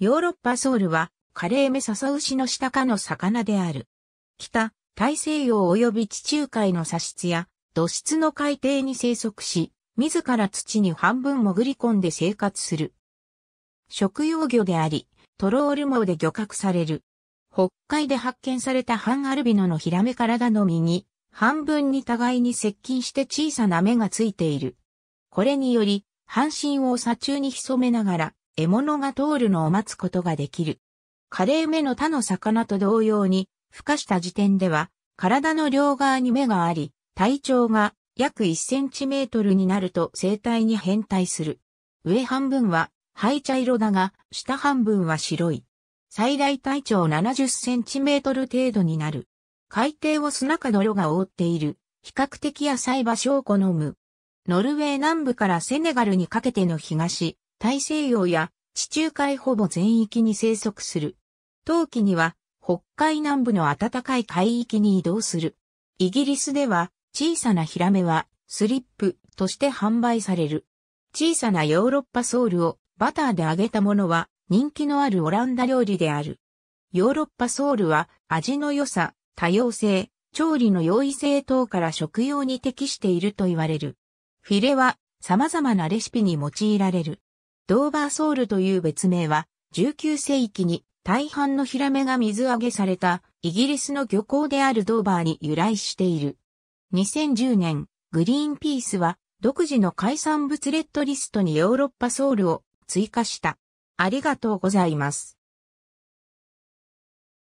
ヨーロッパソウルは、カレーメササウシの下科の魚である。北、大西洋及び地中海の砂質や土質の海底に生息し、自ら土に半分潜り込んで生活する。食用魚であり、トロール網で漁獲される。北海で発見されたハンアルビノのヒラメ体のに、半分に互いに接近して小さな目がついている。これにより、半身を砂中に潜めながら、獲物が通るのを待つことができる。カレー目の他の魚と同様に、孵化した時点では、体の両側に目があり、体長が約1センチメートルになると生体に変態する。上半分は灰茶色だが、下半分は白い。最大体長70センチメートル程度になる。海底を砂か泥が覆っている、比較的浅い場所を好む。ノルウェー南部からセネガルにかけての東、大西洋や地中海ほぼ全域に生息する。冬季には北海南部の暖かい海域に移動する。イギリスでは小さなヒラメはスリップとして販売される。小さなヨーロッパソウルをバターで揚げたものは人気のあるオランダ料理である。ヨーロッパソウルは味の良さ、多様性、調理の容易性等から食用に適していると言われる。フィレは様々なレシピに用いられる。ドーバーソウルという別名は、19世紀に大半のヒラメが水揚げされたイギリスの漁港であるドーバーに由来している。2010年、グリーンピースは独自の海産物レッドリストにヨーロッパソウルを追加した。ありがとうございます。